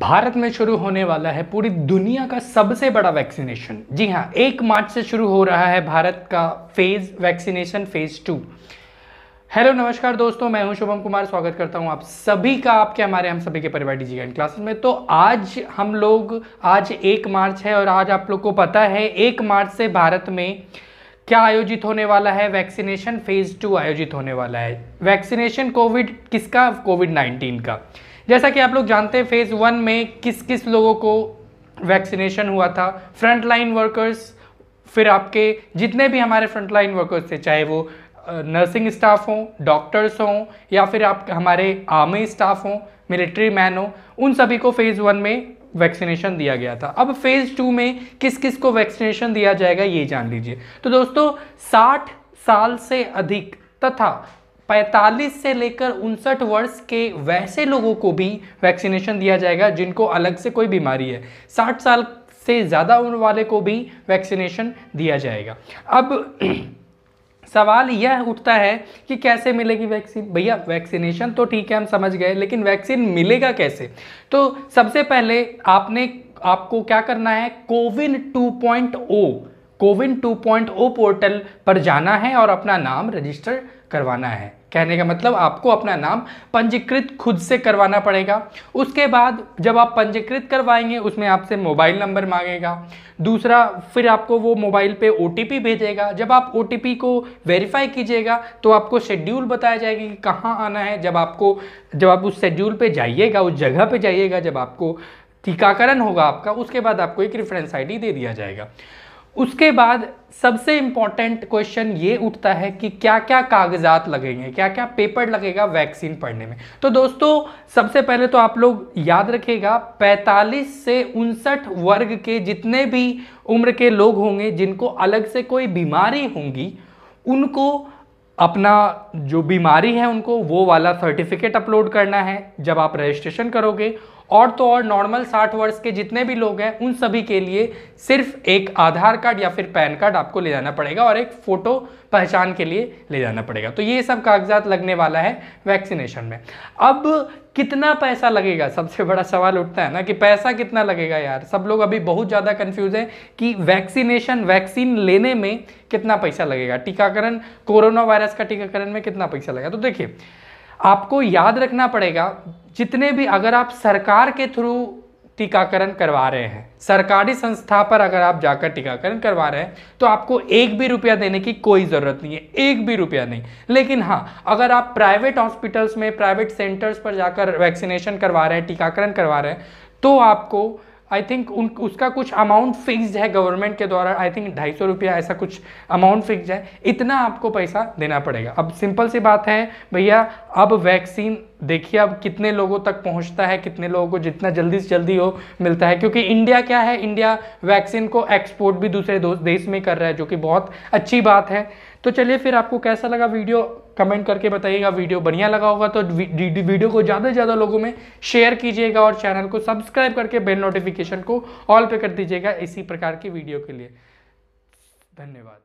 भारत में शुरू होने वाला है पूरी दुनिया का सबसे बड़ा वैक्सीनेशन जी हाँ एक मार्च से शुरू हो रहा है भारत का phase vaccination phase two hello नमस्कार दोस्तों मैं हूं शुभम कुमार स्वागत करता हूं आप सभी का आपके हमारे हम सभी के परिवार डी जी क्लासेस में तो आज हम लोग आज एक मार्च है और आज आप लोग को पता है एक मार्च से भारत में क्या आयोजित होने वाला है वैक्सीनेशन फेज टू आयोजित होने वाला है वैक्सीनेशन कोविड किसका कोविड नाइन्टीन का जैसा कि आप लोग जानते हैं फेज़ वन में किस किस लोगों को वैक्सीनेशन हुआ था फ्रंट लाइन वर्कर्स फिर आपके जितने भी हमारे फ्रंट लाइन वर्कर्स थे चाहे वो नर्सिंग स्टाफ हों डॉक्टर्स हों या फिर आप हमारे आर्मी स्टाफ हों मिलिट्री मैन हों उन सभी को फेज़ वन में वैक्सीनेशन दिया गया था अब फेज़ टू में किस किस को वैक्सीनेशन दिया जाएगा ये जान लीजिए तो दोस्तों 60 साल से अधिक तथा 45 से लेकर उनसठ वर्ष के वैसे लोगों को भी वैक्सीनेशन दिया जाएगा जिनको अलग से कोई बीमारी है 60 साल से ज़्यादा उम्र वाले को भी वैक्सीनेशन दिया जाएगा अब सवाल यह उठता है कि कैसे मिलेगी वैक्सीन भैया वैक्सीनेशन तो ठीक है हम समझ गए लेकिन वैक्सीन मिलेगा कैसे तो सबसे पहले आपने आपको क्या करना है कोविन टू कोविन 2.0 पोर्टल पर जाना है और अपना नाम रजिस्टर करवाना है कहने का मतलब आपको अपना नाम पंजीकृत खुद से करवाना पड़ेगा उसके बाद जब आप पंजीकृत करवाएंगे उसमें आपसे मोबाइल नंबर मांगेगा दूसरा फिर आपको वो मोबाइल पे ओ भेजेगा जब आप ओ को वेरीफाई कीजिएगा तो आपको शेड्यूल बताया जाएगा कि कहाँ आना है जब आपको जब आप उस शेड्यूल पे जाइएगा उस जगह पे जाइएगा जब आपको टीकाकरण होगा आपका उसके बाद आपको एक रेफरेंस आई दे दिया जाएगा उसके बाद सबसे इम्पॉर्टेंट क्वेश्चन ये उठता है कि क्या क्या कागजात लगेंगे क्या क्या पेपर लगेगा वैक्सीन पढ़ने में तो दोस्तों सबसे पहले तो आप लोग याद रखेगा 45 से उनसठ वर्ग के जितने भी उम्र के लोग होंगे जिनको अलग से कोई बीमारी होंगी उनको अपना जो बीमारी है उनको वो वाला सर्टिफिकेट अपलोड करना है जब आप रजिस्ट्रेशन करोगे और तो और नॉर्मल 60 वर्ष के जितने भी लोग हैं उन सभी के लिए सिर्फ एक आधार कार्ड या फिर पैन कार्ड आपको ले जाना पड़ेगा और एक फ़ोटो पहचान के लिए ले जाना पड़ेगा तो ये सब कागजात लगने वाला है वैक्सीनेशन में अब कितना पैसा लगेगा सबसे बड़ा सवाल उठता है ना कि पैसा कितना लगेगा यार सब लोग अभी बहुत ज़्यादा कंफ्यूज हैं कि वैक्सीनेशन वैक्सीन लेने में कितना पैसा लगेगा टीकाकरण कोरोना वायरस का टीकाकरण में कितना पैसा लगेगा तो देखिए आपको याद रखना पड़ेगा जितने भी अगर आप सरकार के थ्रू टीकाकरण करवा रहे हैं सरकारी संस्था पर अगर आप जाकर टीकाकरण करवा रहे हैं तो आपको एक भी रुपया देने की कोई ज़रूरत नहीं है एक भी रुपया नहीं लेकिन हाँ अगर आप प्राइवेट हॉस्पिटल्स में प्राइवेट सेंटर्स पर जाकर वैक्सीनेशन करवा रहे हैं टीकाकरण करवा रहे हैं तो आपको आई थिंक उन उसका कुछ अमाउंट फिक्स है गवर्नमेंट के द्वारा आई थिंक ढाई सौ रुपया ऐसा कुछ अमाउंट फिक्स है इतना आपको पैसा देना पड़ेगा अब सिंपल सी बात है भैया अब वैक्सीन देखिए अब कितने लोगों तक पहुंचता है कितने लोगों को जितना जल्दी से जल्दी हो मिलता है क्योंकि इंडिया क्या है इंडिया वैक्सीन को एक्सपोर्ट भी दूसरे देश में कर रहा है जो कि बहुत अच्छी बात है तो चलिए फिर आपको कैसा लगा वीडियो कमेंट करके बताइएगा वीडियो बढ़िया लगा होगा तो वीडियो को ज़्यादा से ज़्यादा लोगों में शेयर कीजिएगा और चैनल को सब्सक्राइब करके बेल नोटिफिकेशन को ऑल पे कर दीजिएगा इसी प्रकार की वीडियो के लिए धन्यवाद